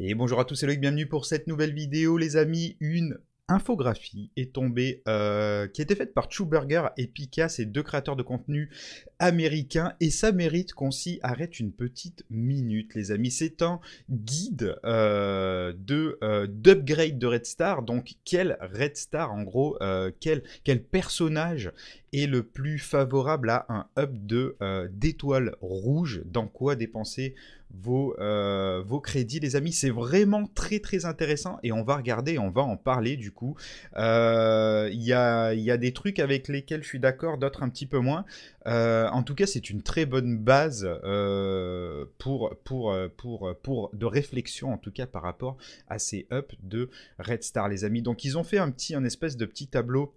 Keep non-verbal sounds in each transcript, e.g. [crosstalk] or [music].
Et bonjour à tous, c'est Loïc, bienvenue pour cette nouvelle vidéo les amis. Une infographie est tombée, euh, qui a été faite par Chewburger et Pika, ces deux créateurs de contenu américains, et ça mérite qu'on s'y arrête une petite minute, les amis. C'est un guide euh, de euh, d'upgrade de Red Star. Donc, quel Red Star, en gros, quel, quel personnage est le plus favorable à un up de d'étoiles rouges Dans quoi dépenser euh, vos, crédits, les amis. C'est vraiment très très intéressant et on va regarder, on va en parler du coup. Euh, il y, a, des trucs avec lesquels je suis d'accord, d'autres un petit peu moins. Euh, en tout cas, c'est une très bonne base pour, pour, pour, pour de réflexion, en tout cas par rapport à ces ups de Red Star, les amis. Donc, ils ont fait un petit, un espèce de petit tableau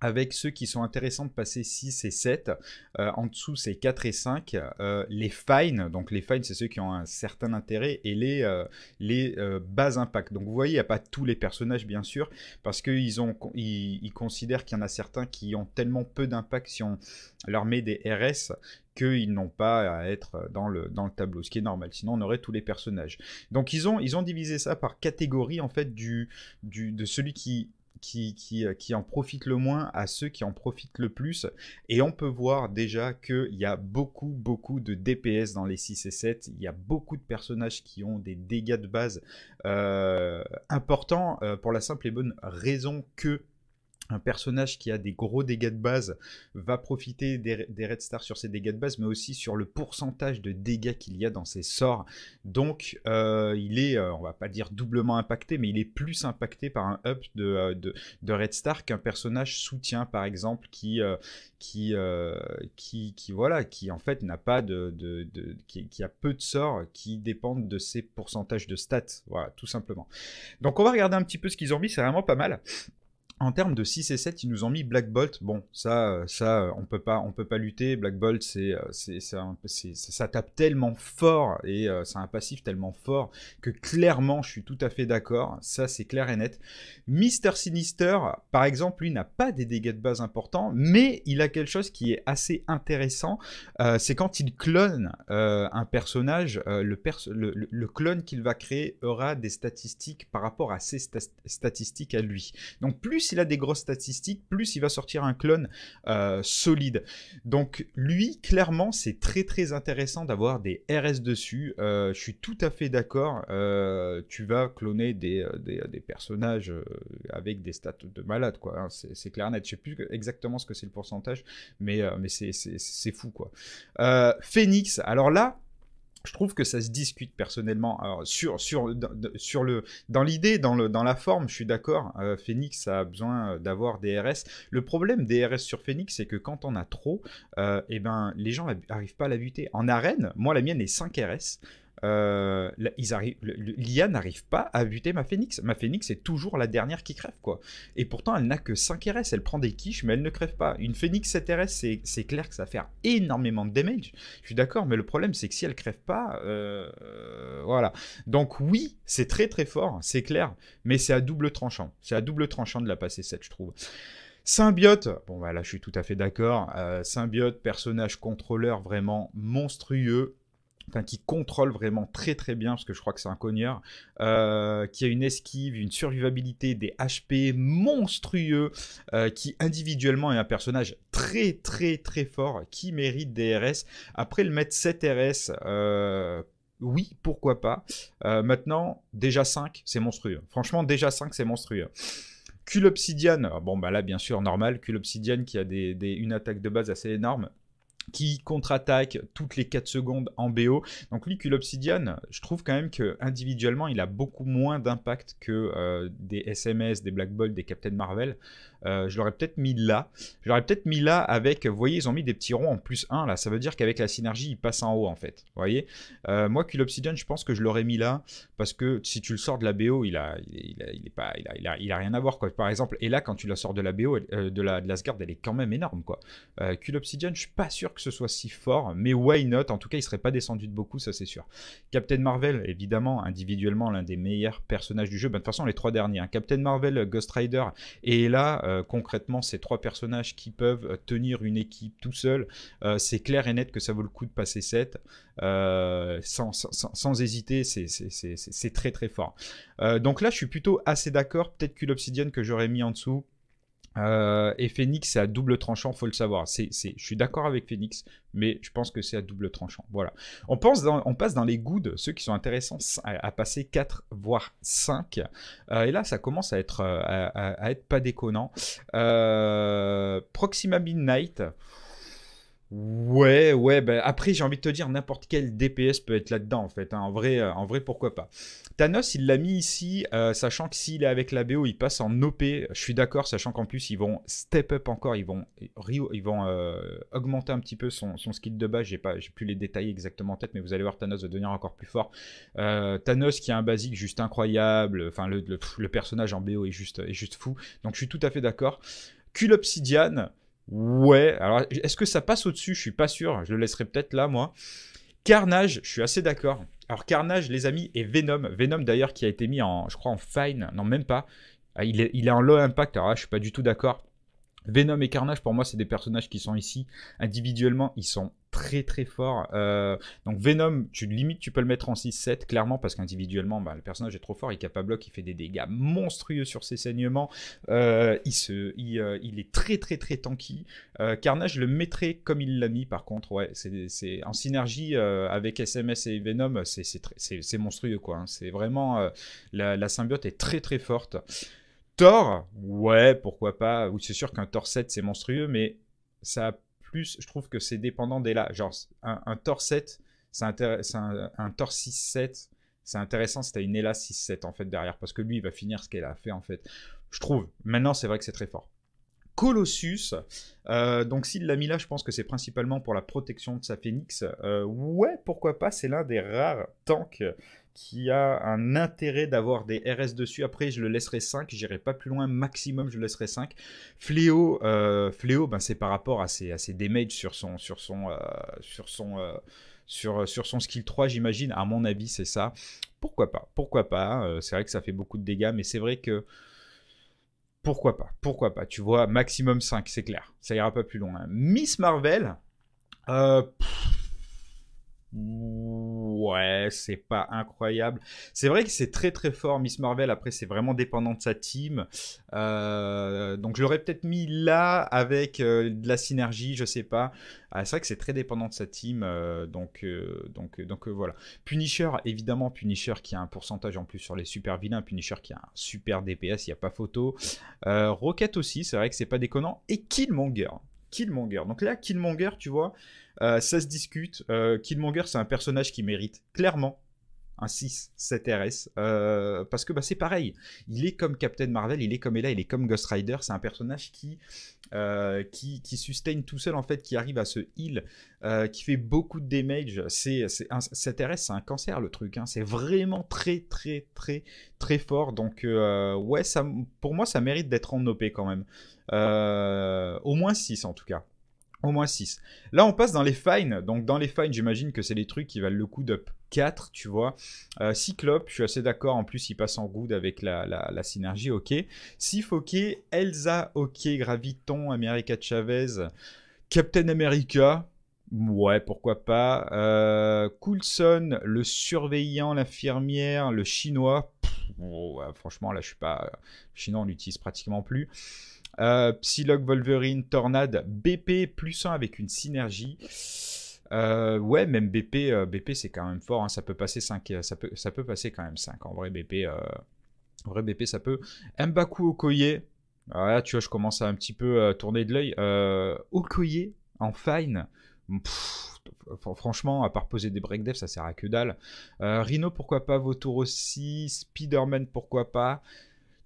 avec ceux qui sont intéressants de passer 6 et 7. Euh, en dessous, c'est 4 et 5. Euh, les fines, donc les fines, c'est ceux qui ont un certain intérêt, et les, euh, les bas impacts. Donc vous voyez, il n'y a pas tous les personnages, bien sûr, parce qu'ils ont, ils, considèrent qu'il y en a certains qui ont tellement peu d'impact si on leur met des RS qu'ils n'ont pas à être dans le, dans le tableau, ce qui est normal, sinon on aurait tous les personnages. Donc ils ont, ils ont divisé ça par catégorie en fait du, du, de celui qui qui, euh, qui, en profitent le moins à ceux qui en profitent le plus. Et on peut voir déjà qu'il y a beaucoup, beaucoup de DPS dans les 6 et 7. Il y a beaucoup de personnages qui ont des dégâts de base euh, importants euh, pour la simple et bonne raison que un personnage qui a des gros dégâts de base va profiter des, Red Stars sur ses dégâts de base, mais aussi sur le pourcentage de dégâts qu'il y a dans ses sorts. Donc, euh, il est, euh, on va pas dire doublement impacté, mais il est plus impacté par un up de, euh, Red Star qu'un personnage soutien, par exemple, qui, qui, qui, voilà, qui en fait n'a pas de, qui, qui, a peu de sorts qui dépendent de ses pourcentages de stats. Voilà, tout simplement. Donc, on va regarder un petit peu ce qu'ils ont mis, c'est vraiment pas mal. En termes de 6 et 7, ils nous ont mis Black Bolt. Bon, ça, euh, ça, euh, on peut pas, on peut pas lutter. Black Bolt, c'est, euh, ça tape tellement fort et c'est un passif tellement fort que clairement, je suis tout à fait d'accord. Ça, c'est clair et net. Mister Sinister, par exemple, lui n'a pas des dégâts de base importants, mais il a quelque chose qui est assez intéressant. c'est quand il clone un personnage, le, le, clone qu'il va créer aura des statistiques par rapport à ses statistiques à lui. Donc plus il a des grosses statistiques, plus il va sortir un clone euh, solide. Donc lui, clairement, c'est très très intéressant d'avoir des RS dessus. Euh, je suis tout à fait d'accord. Euh, tu vas cloner des, des, personnages avec des stats de malade, quoi. Hein. c'est clair net. Je sais plus exactement ce que c'est le pourcentage, mais, mais c'est fou, quoi. Phoenix, alors là, je trouve que ça se discute personnellement. sur, sur, sur le, dans l'idée, dans, dans la forme, je suis d'accord. Euh, Phoenix a besoin euh, d'avoir des RS. Le problème des RS sur Phoenix, c'est que quand on a trop, euh, eh ben, les gens n'arrivent pas à la buter. En arène, moi, la mienne est 5 RS. Euh, l'IA n'arrive pas à buter ma phénix. Ma phénix est toujours la dernière qui crève, quoi. Et pourtant, elle n'a que 5 RS, elle prend des quiches, mais elle ne crève pas. Une phénix 7 RS, c'est clair que ça fait énormément de damage. Je suis d'accord, mais le problème, c'est que si elle crève pas, euh, voilà. Donc, oui, c'est très très fort, c'est clair, mais c'est à double tranchant. C'est à double tranchant de la passer 7, je trouve. Symbiote, bon bah là je suis tout à fait d'accord. Euh, symbiote, personnage contrôleur vraiment monstrueux qui contrôle vraiment très très bien, parce que je crois que c'est un cogneur, euh, qui a une esquive, une survivabilité, des HP monstrueux, euh, qui individuellement est un personnage très très très fort, qui mérite des RS. Après le mettre 7 RS, euh, oui, pourquoi pas. maintenant, déjà 5, c'est monstrueux. Franchement, déjà 5, c'est monstrueux. Cul Obsidian, bon bah là bien sûr normal, Cul Obsidian qui a une attaque de base assez énorme qui contre-attaque toutes les 4 secondes en BO. Donc lui, l'Obsidian, je trouve quand même que individuellement, il a beaucoup moins d'impact que euh, des SMS, des Black Bolt, des Captain Marvel. Euh, je l'aurais peut-être mis là. Je l'aurais peut-être mis là avec, vous voyez, ils ont mis des petits ronds en plus 1 là. Ça veut dire qu'avec la synergie, il passe en haut en fait. Vous voyez euh, moi Moi, Obsidian je pense que je l'aurais mis là parce que si tu le sors de la BO, il a, il est pas, il a, rien à voir quoi. Par exemple, et là, quand tu la sors de la BO, euh, de la de l'Asgard, elle est quand même énorme quoi. Euh, Culobsidian, je suis pas sûr que ce soit si fort, mais why not En tout cas, il serait pas descendu de beaucoup, ça c'est sûr. Captain Marvel, évidemment, individuellement l'un des meilleurs personnages du jeu. Bah, de toute façon, les trois derniers, hein. Captain Marvel, Ghost Rider, et là, euh, concrètement ces trois personnages qui peuvent euh, tenir une équipe tout seul, euh, c'est clair et net que ça vaut le coup de passer 7. sans, sans, hésiter, c'est très très fort. donc là, je suis plutôt assez d'accord. Peut-être que l'obsidienne que j'aurais mis en dessous, euh, et Phoenix, c'est à double tranchant, faut le savoir. C'est, je suis d'accord avec Phoenix, mais je pense que c'est à double tranchant. Voilà. On, pense on passe dans les goods, ceux qui sont intéressants, à, passer 4, voire 5. Euh, et là, ça commence à être, euh, à, être pas déconnant. Proxima Midnight. Ouais, ouais, ben, après j'ai envie de te dire, n'importe quel DPS peut être là-dedans en fait. Hein. en, vrai, euh, en vrai, pourquoi pas. Thanos, il l'a mis ici, euh, sachant que s'il est avec la BO, il passe en OP. Je suis d'accord, sachant qu'en plus ils vont step up encore, ils vont, ils vont euh, augmenter un petit peu son, son skill de base. J'ai pas, j'ai plus les détails exactement en tête, mais vous allez voir Thanos va devenir encore plus fort. Thanos qui a un basique juste incroyable. Enfin, le, personnage en BO est juste, est juste fou. Donc je suis tout à fait d'accord. Cul Obsidian. Ouais, alors est-ce que ça passe au-dessus Je suis pas sûr, je le laisserai peut-être là moi. Carnage, je suis assez d'accord. Alors Carnage, les amis, et Venom. Venom d'ailleurs qui a été mis en, je crois, en fine, non même pas. Ah, il est, il est en low impact, alors là je suis pas du tout d'accord. Venom et Carnage, pour moi, c'est des personnages qui sont ici. Individuellement, ils sont très très fort. Euh, donc Venom, tu limite, tu peux le mettre en 6-7, clairement, parce qu'individuellement, bah, le personnage est trop fort, il capable bloc, il fait des dégâts monstrueux sur ses saignements, euh, il, se, il, euh, il, est très très très tanky. Carnage, le mettrait comme il l'a mis, par contre, ouais, c'est en synergie avec SMS et Venom, c'est monstrueux, quoi. Hein. C'est vraiment, la, symbiote est très très forte. Thor, ouais, pourquoi pas. c'est sûr qu'un Thor 7, c'est monstrueux, mais ça a je trouve que c'est dépendant des Genre, un, un 7, c'est un, un Tor 6 c'est intéressant si une ELA 6-7 en fait derrière, parce que lui, il va finir ce qu'elle a fait en fait. Je trouve, maintenant, c'est vrai que c'est très fort. Colossus. Euh, donc s'il l'a mis là, je pense que c'est principalement pour la protection de sa Phoenix. Euh, ouais, pourquoi pas, c'est l'un des rares tanks qui a un intérêt d'avoir des RS dessus. Après, je le laisserai 5, j'irai pas plus loin, maximum je le laisserai 5. Fléau, euh, Fléau ben, c'est par rapport à ses, à sur son... Sur son, sur son sur, sur son skill 3, j'imagine, à mon avis, c'est ça. Pourquoi pas Pourquoi pas C'est vrai que ça fait beaucoup de dégâts, mais c'est vrai que pourquoi pas Pourquoi pas Tu vois, maximum 5, c'est clair. Ça ira pas plus loin. Hein. Miss Marvel, euh, Ouais, c'est pas incroyable. C'est vrai que c'est très très fort, Miss Marvel. Après, c'est vraiment dépendant de sa team. Euh, donc, je l'aurais peut-être mis là avec euh, de la synergie, je sais pas. Ah, c'est vrai que c'est très dépendant de sa team. Euh, donc, donc, donc voilà. Punisher, évidemment, Punisher qui a un pourcentage en plus sur les super vilains. Punisher qui a un super DPS, il n'y a pas photo. Rocket aussi, c'est vrai que c'est pas déconnant. Et Killmonger. Killmonger. Donc là, Killmonger, tu vois. Euh, ça se discute. Euh, Killmonger, c'est un personnage qui mérite clairement un 6, 7 RS, parce que bah, c'est pareil, il est comme Captain Marvel, il est comme Ella, il est comme Ghost Rider, c'est un personnage qui, euh, qui, qui sustain tout seul en fait, qui arrive à se heal, qui fait beaucoup de damage, c'est, c'est 7 RS c'est un cancer le truc, hein. c'est vraiment très très très très fort, donc ouais, ça, pour moi ça mérite d'être en OP quand même, au moins 6 en tout cas. Au moins 6. Là, on passe dans les fines. Donc, dans les fines, j'imagine que c'est les trucs qui valent le coup d'up 4, tu vois. Euh, Cyclope, je suis assez d'accord. En plus, il passe en good avec la, la, synergie, ok. Sif, ok. Elsa, ok. Graviton, America Chavez. Captain America, Ouais, pourquoi pas. Euh, Coulson, le surveillant, l'infirmière, le chinois. Oh, franchement, là, je suis pas. chinois, euh, on l'utilise pratiquement plus. Euh, Psylocke, Wolverine, Tornade, BP plus 1 avec une synergie. Euh, ouais, même BP, euh, BP c'est quand même fort. Hein. ça peut passer 5, euh, ça peut, ça peut passer quand même 5. En vrai, BP, vrai BP, ça peut. Mbaku Okoye. Ah, là, tu vois, je commence à un petit peu tourner de l'œil. Okoye en fine. franchement, à part poser des breakdevs, ça sert à que dalle. Rhino, pourquoi pas Vautour aussi. Spider-Man, pourquoi pas.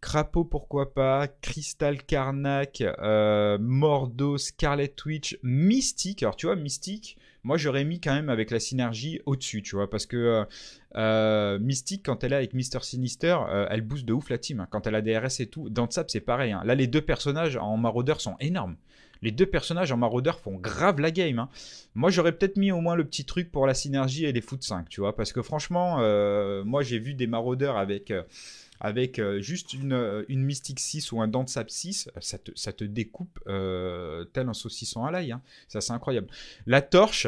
Crapaud, pourquoi pas, Crystal Karnak, euh, Mordo, Scarlet Witch, Mystique. Alors, tu vois, Mystique, moi, j'aurais mis quand même avec la synergie au-dessus, tu vois, parce que euh, euh, Mystique, quand elle est avec Mister Sinister, euh, elle booste de ouf la team. Hein. quand elle a DRS et tout, dans Sap, c'est pareil. Hein. Là, les deux personnages en maraudeur sont énormes. Les deux personnages en maraudeur font grave la game. Hein. Moi, j'aurais peut-être mis au moins le petit truc pour la synergie et les foot 5, tu vois, parce que franchement, moi, j'ai vu des maraudeurs avec avec euh, juste une, euh, une Mystic 6 ou un Dante euh, 6, ça te, découpe tel un saucisson à l'ail. Hein. Ça, c'est incroyable. La torche.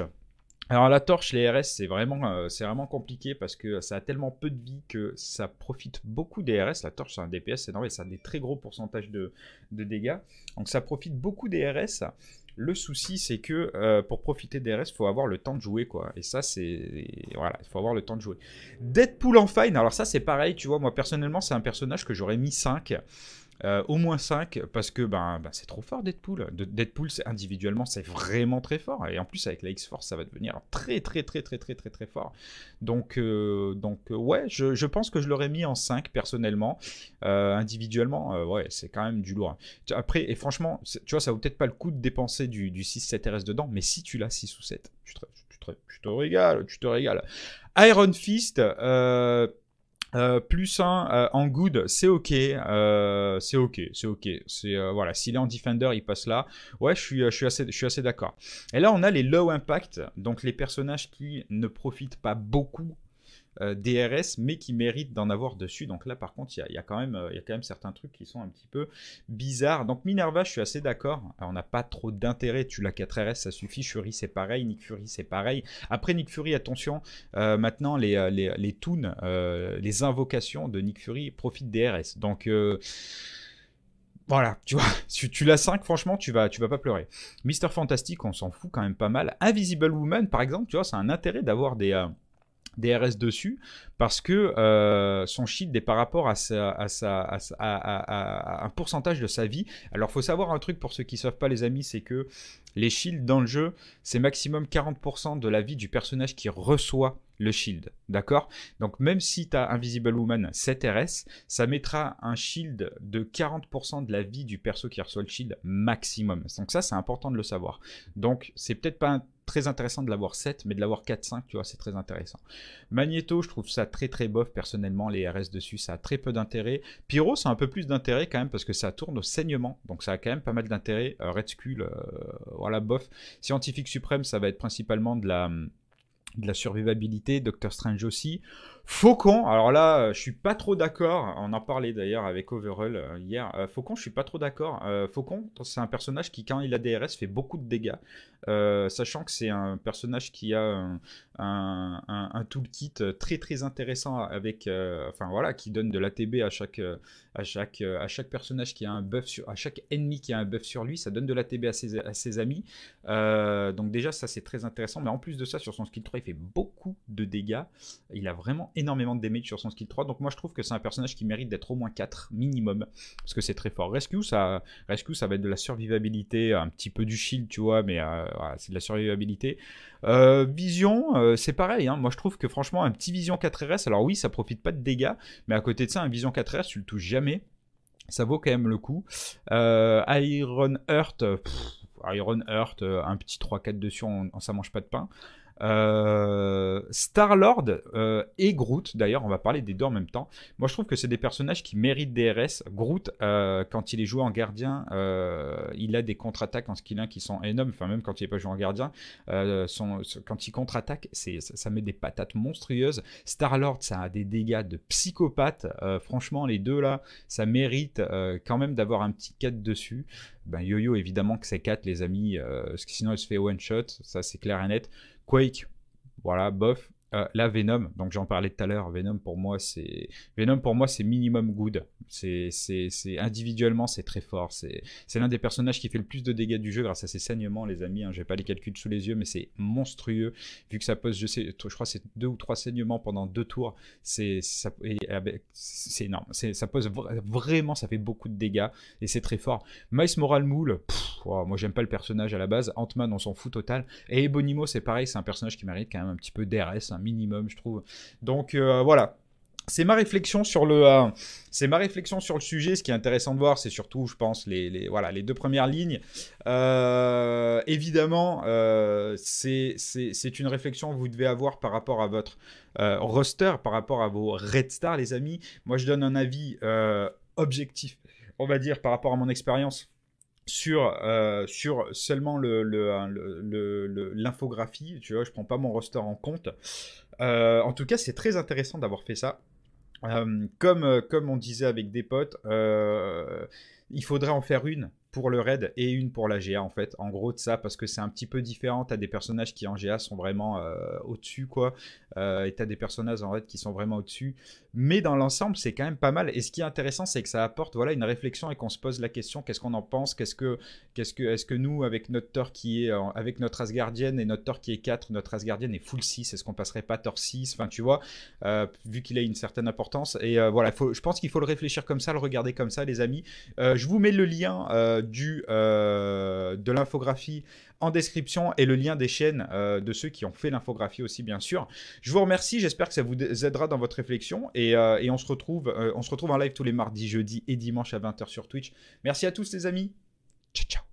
Alors la torche, les RS, c'est vraiment, vraiment compliqué parce que ça a tellement peu de vie que ça profite beaucoup des RS. La torche, c'est un DPS énorme et ça a des très gros pourcentages de, de dégâts. Donc ça profite beaucoup des RS. Le souci, c'est que euh, pour profiter des restes, il faut avoir le temps de jouer, quoi. Et ça, c'est voilà, il faut avoir le temps de jouer. Deadpool en fine, alors ça, c'est pareil, tu vois. Moi personnellement, c'est un personnage que j'aurais mis 5. Euh, au moins 5, parce que ben, ben, c'est trop fort Deadpool. De, Deadpool, individuellement, c'est vraiment très fort. Et en plus, avec la X-Force, ça va devenir très, très, très, très, très, très, très fort. Donc, euh, donc euh, ouais, je, je, pense que je l'aurais mis en 5, personnellement. individuellement, ouais, c'est quand même du lourd. Après, et franchement, tu vois, ça vaut peut-être pas le coup de dépenser du, 6-7 RS dedans, mais si tu l'as 6 ou 7, tu te, tu tu te régales, tu te régales. Iron Fist, euh, euh, plus 1 euh, en good, euh, c'est ok, c'est ok, c'est ok. C'est voilà, s'il est en defender, il passe là. Ouais, je suis, je suis assez, je suis assez d'accord. Et là, on a les low impact, donc les personnages qui ne profitent pas beaucoup euh, DRS, mais qui méritent d'en avoir dessus. Donc là, par contre, il y, y, euh, y a, quand même certains trucs qui sont un petit peu bizarres. Donc Minerva, je suis assez d'accord. On n'a pas trop d'intérêt. Tu l'a 4 RS, ça suffit. fury c'est pareil. Nick Fury, c'est pareil. Après Nick Fury, attention, euh, maintenant, les, les, les toons, les invocations de Nick Fury profitent des RS. Donc voilà, tu vois, [laughs] si tu l'as 5, franchement, tu vas, tu vas pas pleurer. Mister Fantastic, on s'en fout quand même pas mal. Invisible Woman, par exemple, tu vois, c'est un intérêt d'avoir des, DRS dessus parce que euh, son shield est par rapport à, un pourcentage de sa vie. Alors faut savoir un truc pour ceux qui ne savent pas les amis, c'est que les shields dans le jeu, c'est maximum 40% de la vie du personnage qui reçoit le shield, d'accord Donc même si tu as Invisible Woman 7 RS, ça mettra un shield de 40% de la vie du perso qui reçoit le shield maximum. Donc ça c'est important de le savoir. Donc c'est peut-être pas un très intéressant de l'avoir 7, mais de l'avoir 4-5, tu vois, c'est très intéressant. Magneto, je trouve ça très très bof, personnellement, les RS dessus, ça a très peu d'intérêt. Pyro, ça a un peu plus d'intérêt quand même, parce que ça tourne au saignement, donc ça a quand même pas mal d'intérêt. Euh, Red Skull, euh, voilà, bof. Scientifique suprême, ça va être principalement de la, de la survivabilité, Doctor Strange aussi. Faucon, alors là, euh, je suis pas trop d'accord. On en parlait d'ailleurs avec Overall euh, hier. Euh, Faucon, je suis pas trop d'accord. Faucon, c'est un personnage qui, quand il a DRS, fait beaucoup de dégâts. sachant que c'est un personnage qui a un, toolkit très très intéressant avec, enfin voilà, qui donne de tb à chaque, à chaque, à chaque personnage qui a un buff sur, à chaque ennemi qui a un buff sur lui, ça donne de la à ses, à ses amis. donc déjà, ça c'est très intéressant. Mais en plus de ça, sur son skill 3, il fait beaucoup de dégâts. Il a vraiment énormément de damage sur son skill 3. Donc moi je trouve que c'est un personnage qui mérite d'être au moins 4 minimum. Parce que c'est très fort. Rescue ça, Rescue, ça va être de la survivabilité, un petit peu du shield, tu vois, mais euh, c'est de la survivabilité. Euh, vision, euh, c'est pareil. Hein. Moi je trouve que franchement, un petit Vision 4RS, alors oui, ça profite pas de dégâts, mais à côté de ça, un Vision 4RS, tu le touches jamais. Ça vaut quand même le coup. Iron Heart, Iron Heart, un petit 3-4 dessus, ça mange pas de pain. Euh, Starlord Star-Lord euh, et Groot, d'ailleurs, on va parler des deux en même temps. Moi, je trouve que c'est des personnages qui méritent des RS. Groot, euh, quand il est joué en gardien, il a des contre-attaques en skill 1 qui sont énormes. Enfin, même quand il n'est pas joué en gardien, quand il contre-attaque, ça, met des patates monstrueuses. Star-Lord, ça a des dégâts de psychopathe. franchement, les deux là, ça mérite quand même d'avoir un petit 4 dessus. Ben, Yo-Yo, évidemment que c'est 4, les amis, parce que sinon, elle se fait one-shot. Ça, c'est clair et net. Quake, voilà, bof. Euh, la Venom, donc j'en parlais tout à l'heure, Venom pour moi c'est Venom pour moi c'est minimum good. C'est individuellement c'est très fort. C'est l'un des personnages qui fait le plus de dégâts du jeu grâce à ses saignements, les amis. Hein. J'ai pas les calculs sous les yeux, mais c'est monstrueux vu que ça pose, je sais, je crois c'est deux ou trois saignements pendant deux tours. C'est c'est énorme. Ça pose vraiment, ça fait beaucoup de dégâts et c'est très fort. Miles Moral Moule, moi j'aime pas le personnage à la base. Ant-Man on s'en fout total. Et Ebonimo c'est pareil, c'est un personnage qui mérite quand même un petit peu d'RS minimum, je trouve. Donc euh, voilà, c'est ma réflexion sur le euh, c'est ma réflexion sur le sujet ce qui est intéressant de voir c'est surtout je pense les, les, voilà les deux premières lignes euh, évidemment c'est c'est une réflexion que vous devez avoir par rapport à votre roster par rapport à vos red stars les amis moi je donne un avis objectif on va dire par rapport à mon expérience sur, euh, sur seulement l'infographie, le, le, hein, tu vois, je prends pas mon roster en compte. Euh, en tout cas, c'est très intéressant d'avoir fait ça. Euh, comme, comme on disait avec des potes, il faudrait en faire une pour le raid et une pour la GA en fait. En gros de ça parce que c'est un petit peu différent. T'as des personnages qui en GA sont vraiment euh, au-dessus quoi, Et euh, et t'as des personnages en raid qui sont vraiment au-dessus. Mais dans l'ensemble c'est quand même pas mal. Et ce qui est intéressant c'est que ça apporte voilà une réflexion et qu'on se pose la question qu'est-ce qu'on en pense, qu'est-ce que qu'est-ce que est-ce que nous avec notre Thor qui est avec notre Asgardienne et notre Thor qui est 4, notre Asgardienne est full 6, est-ce qu'on passerait pas Thor 6 Enfin tu vois, euh, vu qu'il a une certaine importance. Et voilà, faut, je pense qu'il faut le réfléchir comme ça, le regarder comme ça les amis. je vous mets le lien euh, du, euh, de l'infographie en description et le lien des chaînes euh, de ceux qui ont fait l'infographie aussi, bien sûr. Je vous remercie, j'espère que ça vous aidera dans votre réflexion et, on, se retrouve, on se retrouve en live tous les mardis, jeudis et dimanches à 20h sur Twitch. Merci à tous les amis. Ciao, ciao.